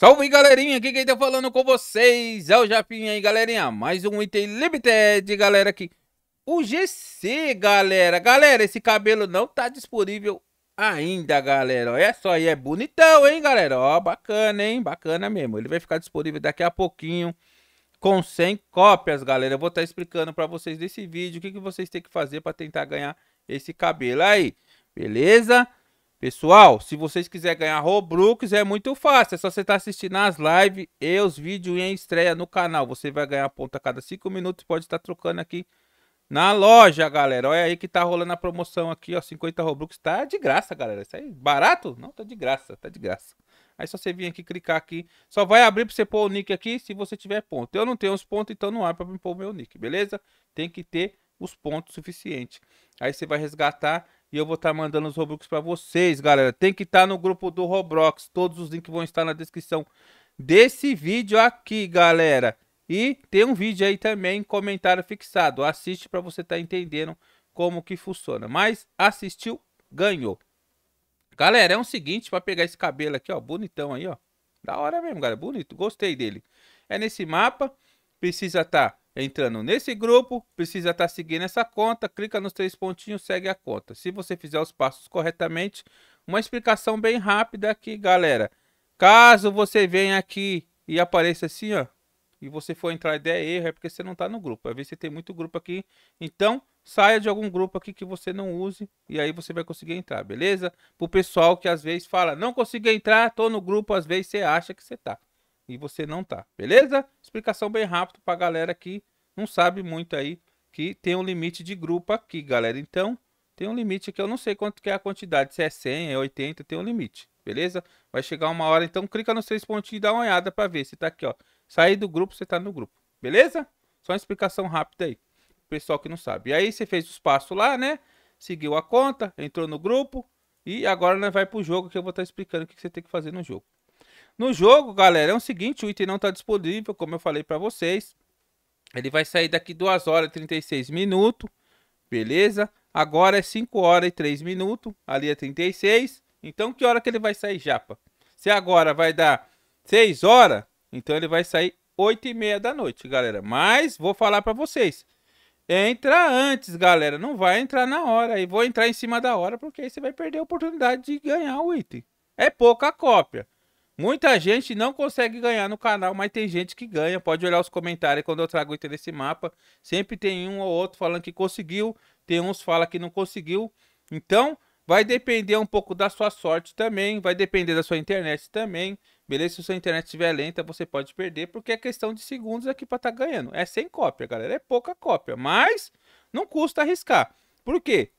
Salve galerinha, aqui quem tá falando com vocês é o Japinha aí galerinha, mais um item limited galera aqui, o GC galera, galera esse cabelo não tá disponível ainda galera, olha só aí, é bonitão hein galera, ó bacana hein, bacana mesmo, ele vai ficar disponível daqui a pouquinho com 100 cópias galera, eu vou estar tá explicando pra vocês nesse vídeo o que, que vocês têm que fazer pra tentar ganhar esse cabelo aí, beleza? Beleza? Pessoal, se vocês quiserem ganhar Robux, é muito fácil. É só você estar tá assistindo as lives e os vídeos em estreia no canal. Você vai ganhar ponto a cada 5 minutos e pode estar tá trocando aqui na loja, galera. Olha aí que tá rolando a promoção aqui, ó. 50 Robux. Tá de graça, galera. Isso aí, barato? Não, tá de graça, tá de graça. Aí só você vir aqui, clicar aqui. Só vai abrir para você pôr o nick aqui se você tiver ponto. Eu não tenho os pontos, então não abre para mim pôr o meu nick, beleza? Tem que ter os pontos suficientes. Aí você vai resgatar e eu vou estar tá mandando os Robux para vocês, galera. Tem que estar tá no grupo do Roblox. Todos os links vão estar na descrição desse vídeo aqui, galera. E tem um vídeo aí também, comentário fixado. Assiste para você estar tá entendendo como que funciona. Mas assistiu, ganhou. Galera, é o seguinte, para pegar esse cabelo aqui, ó, bonitão aí, ó. Da hora mesmo, galera, bonito, gostei dele. É nesse mapa, precisa estar tá entrando nesse grupo, precisa estar tá seguindo essa conta, clica nos três pontinhos, segue a conta. Se você fizer os passos corretamente, uma explicação bem rápida aqui, é galera. Caso você venha aqui e apareça assim, ó, e você for entrar ideia erro, é porque você não está no grupo. Às vezes você tem muito grupo aqui, então saia de algum grupo aqui que você não use e aí você vai conseguir entrar, beleza? Pro pessoal que às vezes fala, não consegui entrar, tô no grupo, às vezes você acha que você tá e você não tá, beleza? Explicação bem rápida pra galera que não sabe muito aí que tem um limite de grupo aqui, galera. Então, tem um limite que eu não sei quanto que é a quantidade, se é 100, é 80, tem um limite, beleza? Vai chegar uma hora, então clica nos três pontinhos e dá uma olhada pra ver se tá aqui, ó. Sair do grupo, você tá no grupo, beleza? Só uma explicação rápida aí, pessoal que não sabe. E aí você fez os passos lá, né? Seguiu a conta, entrou no grupo e agora né, vai pro jogo que eu vou estar tá explicando o que você tem que fazer no jogo. No jogo, galera, é o seguinte, o item não está disponível, como eu falei para vocês. Ele vai sair daqui 2 horas e 36 minutos, beleza? Agora é 5 horas e 3 minutos, ali é 36. Então, que hora que ele vai sair, japa? Se agora vai dar 6 horas, então ele vai sair 8 e meia da noite, galera. Mas, vou falar para vocês. Entra antes, galera. Não vai entrar na hora. E vou entrar em cima da hora, porque aí você vai perder a oportunidade de ganhar o item. É pouca cópia. Muita gente não consegue ganhar no canal, mas tem gente que ganha. Pode olhar os comentários quando eu trago item desse mapa. Sempre tem um ou outro falando que conseguiu, tem uns fala que não conseguiu. Então, vai depender um pouco da sua sorte também, vai depender da sua internet também. Beleza? Se sua internet estiver lenta, você pode perder, porque é questão de segundos aqui para estar tá ganhando. É sem cópia, galera. É pouca cópia, mas não custa arriscar. Por quê?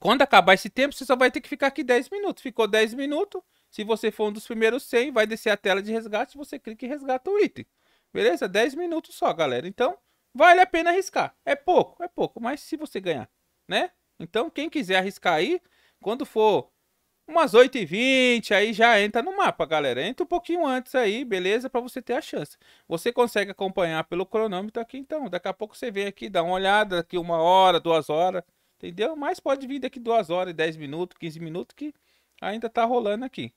Quando acabar esse tempo, você só vai ter que ficar aqui 10 minutos. Ficou 10 minutos, se você for um dos primeiros 100, vai descer a tela de resgate, você clica e resgata o item. Beleza? 10 minutos só, galera. Então, vale a pena arriscar. É pouco, é pouco, mas se você ganhar, né? Então, quem quiser arriscar aí, quando for umas 8h20, aí já entra no mapa, galera. Entra um pouquinho antes aí, beleza? Para você ter a chance. Você consegue acompanhar pelo cronômetro aqui, então. Daqui a pouco você vem aqui, dá uma olhada, daqui uma hora, duas horas, entendeu? Mas pode vir daqui duas horas 10 minutos, 15 minutos, que ainda tá rolando aqui.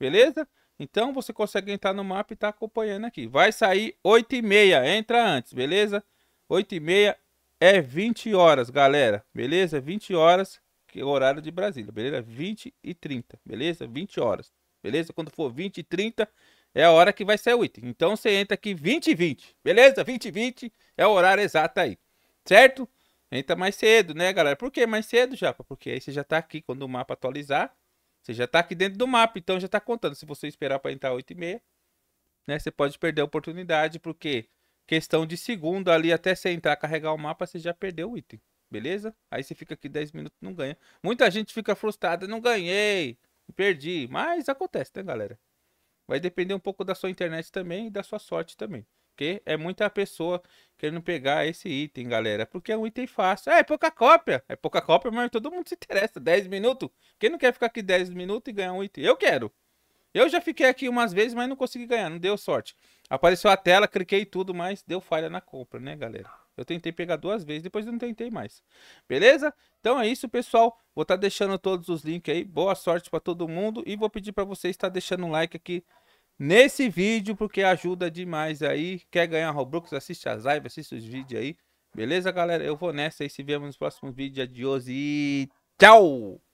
Beleza? Então você consegue entrar no mapa e tá acompanhando aqui. Vai sair 8 e meia, entra antes, beleza? 8 e meia é 20 horas, galera, beleza? 20 horas, que é o horário de Brasília, beleza? 20 e 30, beleza? 20 horas, beleza? Quando for 20 e 30 é a hora que vai sair o item. Então você entra aqui 20 e 20, beleza? 20 e 20 é o horário exato aí, certo? Entra mais cedo, né, galera? Por que mais cedo, Japa? Porque aí você já tá aqui quando o mapa atualizar você já está aqui dentro do mapa, então já está contando. Se você esperar para entrar 8 e meia, né, você pode perder a oportunidade, porque questão de segundo ali até você entrar carregar o mapa, você já perdeu o item. Beleza? Aí você fica aqui 10 minutos não ganha. Muita gente fica frustrada, não ganhei, perdi. Mas acontece, né, galera? Vai depender um pouco da sua internet também e da sua sorte também. Porque é muita pessoa querendo pegar esse item, galera. Porque é um item fácil. É, é pouca cópia. É pouca cópia, mas todo mundo se interessa. 10 minutos. Quem não quer ficar aqui 10 minutos e ganhar um item? Eu quero. Eu já fiquei aqui umas vezes, mas não consegui ganhar. Não deu sorte. Apareceu a tela, cliquei tudo, mas deu falha na compra, né, galera? Eu tentei pegar duas vezes, depois eu não tentei mais. Beleza? Então é isso, pessoal. Vou estar tá deixando todos os links aí. Boa sorte para todo mundo. E vou pedir para vocês estar tá deixando um like aqui nesse vídeo, porque ajuda demais aí. Quer ganhar Roblox, assiste as lives, assiste os vídeos aí. Beleza, galera? Eu vou nessa aí. Se vemos nos próximos vídeos. Adiós e tchau!